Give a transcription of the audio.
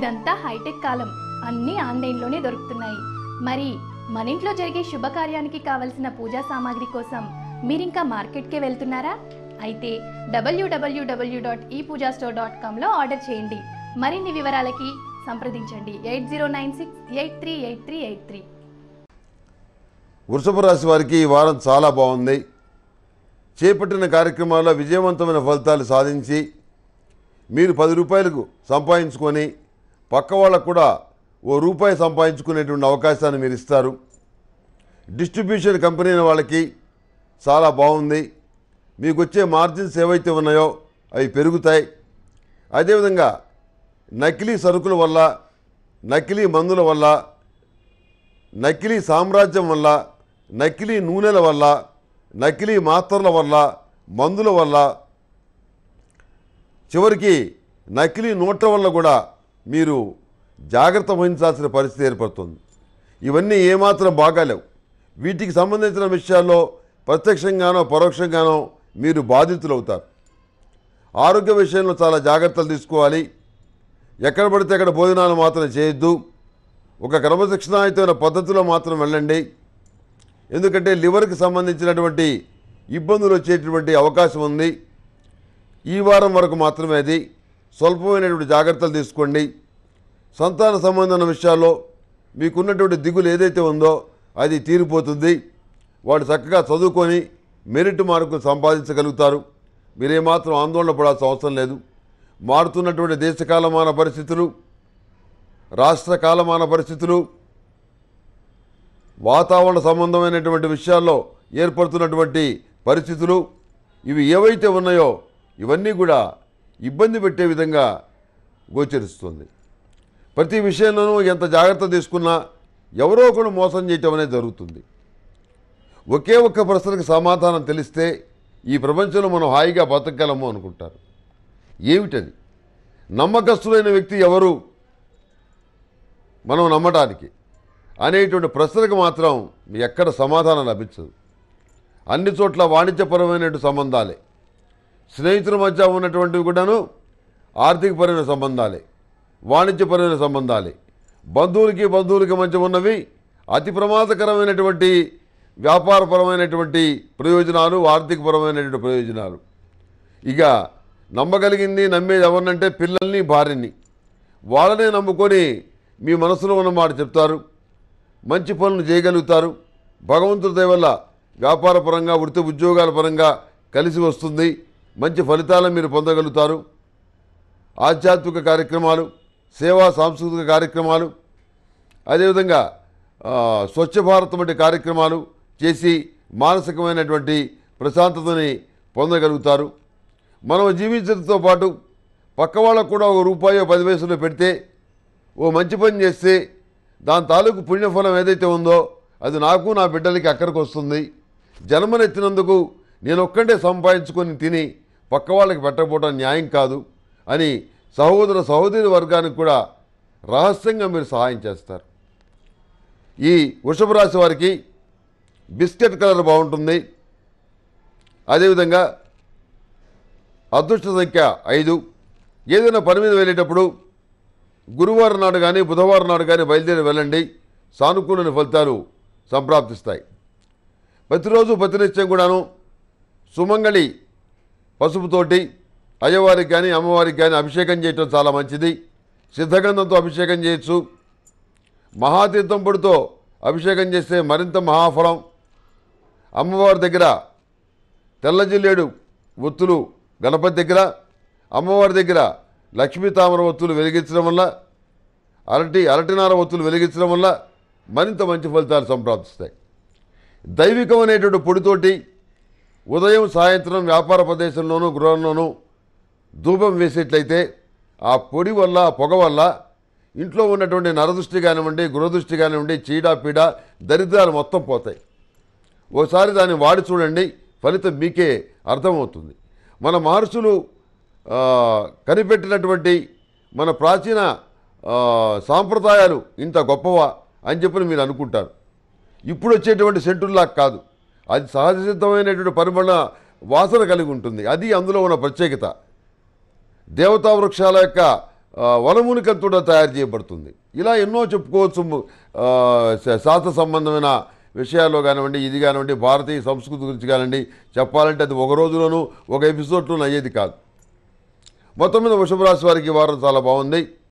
ఇదంతా హైటెక్ కాలం అన్నీ ఆన్లైన్లోనే దొరుకుతున్నాయి మరి మన ఇంట్లో జరిగే శుభకార్యానికి కావలసిన పూజా సామాగ్రి కోసం మీరింకా మార్కెట్కే వెళ్తున్నారా అయితే డబ్ల్యూడబ్ల్యూడబ్ల్యూ dot e Pooja store dot కామ్లో ఆర్డర్ చేయండి మరిన్ని వివరాలకి సంప్రదించండి eight zero nine six eight three eight three eight three వృషభ రాశి వారికి ఈ వారం చాలా బాగుంది చేపట్టిన కార్యక్రమాల్లో విజయవంతమైన ఫలితాలు సాధించి మీరు పది రూపాయలకు సంపాదించుకొని పక్క వాళ్ళకు కూడా ఓ రూపాయి సంపాదించుకునేటువంటి అవకాశాన్ని మీరు ఇస్తారు డిస్ట్రిబ్యూషన్ కంపెనీ వాళ్ళకి చాలా బాగుంది మీకు వచ్చే మార్జిన్స్ ఏవైతే ఉన్నాయో అవి పెరుగుతాయి అదేవిధంగా నకిలీ సరుకుల వల్ల నకిలీ మందుల వల్ల నకిలీ సామ్రాజ్యం వల్ల నకిలీ నూనెల వల్ల నకిలీ మాత్రల వల్ల మందుల వల్ల చివరికి నకిలీ నోట్ల వల్ల కూడా మీరు జాగ్రత్త వహించాల్సిన పరిస్థితి ఏర్పడుతుంది ఇవన్నీ ఏమాత్రం బాగాలేవు వీటికి సంబంధించిన విషయాల్లో ప్రత్యక్షంగానో పరోక్షంగానో మీరు బాధితులవుతారు ఆరోగ్య విషయంలో చాలా జాగ్రత్తలు తీసుకోవాలి ఎక్కడ పడితే అక్కడ భోజనాలు మాత్రం చేయొద్దు ఒక క్రమశిక్షణాయుతమైన పద్ధతిలో మాత్రం వెళ్ళండి ఎందుకంటే లివర్కి సంబంధించినటువంటి ఇబ్బందులు వచ్చేటటువంటి అవకాశం ఉంది ఈ వారం వరకు మాత్రమే అది స్వల్పమైనటువంటి జాగ్రత్తలు తీసుకోండి సంతాన సంబంధమైన విషయాల్లో మీకున్నటువంటి దిగులు ఏదైతే ఉందో అది తీరిపోతుంది వాడు చక్కగా చదువుకొని మెరిట్ మార్కులు సంపాదించగలుగుతారు మీరేమాత్రం ఆందోళన పడాల్సిన అవసరం లేదు మారుతున్నటువంటి దేశకాలమాన పరిస్థితులు రాష్ట్ర కాలమాన పరిస్థితులు వాతావరణ సంబంధమైనటువంటి విషయాల్లో ఏర్పడుతున్నటువంటి పరిస్థితులు ఇవి ఏవైతే ఉన్నాయో ఇవన్నీ కూడా ఇబ్బంది పెట్టే విధంగా గోచరిస్తుంది ప్రతి విషయంలోనూ ఎంత జాగ్రత్త తీసుకున్నా ఎవరో ఒకరు మోసం చేయటం అనేది జరుగుతుంది ఒకే ఒక్క ప్రశ్నకు సమాధానం తెలిస్తే ఈ ప్రపంచంలో మనం హాయిగా బతకగలము అనుకుంటారు ఏమిటది నమ్మకస్తులైన వ్యక్తి ఎవరు మనం నమ్మటానికి అనేటువంటి ప్రశ్నలకు మాత్రం ఎక్కడ సమాధానం లభించదు అన్ని చోట్ల వాణిజ్యపరమైనటువంటి సంబంధాలే స్నేహితుల మధ్య ఉన్నటువంటివి కూడాను ఆర్థికపరమైన సంబంధాలే వాణిజ్యపరమైన సంబంధాలే బంధువులకి బంధువులకి మధ్య ఉన్నవి అతి ప్రమాదకరమైనటువంటి వ్యాపారపరమైనటువంటి ప్రయోజనాలు ఆర్థికపరమైనటువంటి ప్రయోజనాలు ఇక నమ్మగలిగింది నమ్మేది ఎవరినంటే పిల్లల్ని భార్యని వాళ్ళనే నమ్ముకొని మీ మనసులో ఉన్నమాట చెప్తారు మంచి పనులు చేయగలుగుతారు భగవంతుడి వల్ల వ్యాపార పరంగా వృత్తి ఉద్యోగాల పరంగా కలిసి వస్తుంది మంచి ఫలితాలను మీరు పొందగలుగుతారు ఆధ్యాత్మిక కార్యక్రమాలు సేవా సాంస్కృతిక కార్యక్రమాలు అదేవిధంగా స్వచ్ఛ భారత్ వంటి కార్యక్రమాలు చేసి మానసికమైనటువంటి ప్రశాంతతని పొందగలుగుతారు మనం జీవించడంతో పాటు పక్క వాళ్ళకు కూడా ఒక రూపాయో పది వయసులో పెడితే ఓ మంచి పని చేస్తే దాని తాలూకు పుణ్యఫలం ఏదైతే ఉందో అది నాకు నా బిడ్డలకి అక్కడికి వస్తుంది జన్మనెత్తినందుకు నేను ఒక్కడే సంపాదించుకొని తిని పక్క వాళ్ళకి పెట్టకపోవడం న్యాయం కాదు అని సహోదర సహోదరి వర్గానికి కూడా రహస్యంగా మీరు సహాయం చేస్తారు ఈ వృషభ రాశి వారికి బిస్కెట్ కలర్ బాగుంటుంది అదేవిధంగా అదృష్ట సంఖ్య ఐదు ఏదైనా పని మీద వెళ్ళేటప్పుడు గురువారం నాడు కానీ బుధవారం నాడు కానీ బయలుదేరి వెళ్ళండి సానుకూలమైన ఫలితాలు సంప్రాప్తిస్తాయి ప్రతిరోజు ప్రతినిత్యం కూడాను సుమంగళి పసుపుతోటి అయ్యవారికి కానీ అమ్మవారికి కానీ అభిషేకం చేయటం చాలా మంచిది సిద్ధగంధంతో అభిషేకం చేయొచ్చు మహాతీర్థం పొడితో అభిషేకం చేస్తే మరింత మహాఫలం అమ్మవారి దగ్గర తెల్లజిల్లేడు ఒత్తులు గణపతి దగ్గర అమ్మవారి దగ్గర లక్ష్మీ తామర ఒత్తులు వెలిగించడం వల్ల అరటి అరటినార ఒత్తులు వెలిగించడం వల్ల మరింత మంచి ఫలితాలు సంప్రాప్తిస్తాయి దైవికం అనేటువంటి పొడితోటి ఉదయం సాయంత్రం వ్యాపార ప్రదేశంలోనూ గృహంలోనూ ధూపం వేసేట్లయితే ఆ పొడి వల్ల పొగ వల్ల ఇంట్లో ఉన్నటువంటి నరదృష్టి కానివ్వండి గృహదృష్టి కానివ్వండి చీడ పీడ దరిద్రాలు మొత్తం పోతాయి ఓసారి దాన్ని వాడి చూడండి ఫలితం మీకే అర్థమవుతుంది మన మహర్షులు కనిపెట్టినటువంటి మన ప్రాచీన సాంప్రదాయాలు ఇంత గొప్పవా అని చెప్పి మీరు అనుకుంటారు ఇప్పుడు వచ్చేటువంటి సెంటుల్లా కాదు అది సహజ సిద్ధమైనటువంటి పరిమళ వాసన కలిగి ఉంటుంది అది అందులో ఉన్న ప్రత్యేకత దేవతా వృక్షాల యొక్క వనమూలికంతుడ తయారు చేయబడుతుంది ఇలా ఎన్నో చెప్పుకోవచ్చు శాస్త్ర సంబంధమైన విషయాల్లో కానివ్వండి ఇది కానివ్వండి భారతీయ సంస్కృతి గురించి కానివ్వండి చెప్పాలంటే అది ఒక రోజులోనూ ఒక ఎపిసోడ్లోనూ అయ్యేది కాదు మొత్తం మీద వృషభరాశి వారికి వారం చాలా బాగుంది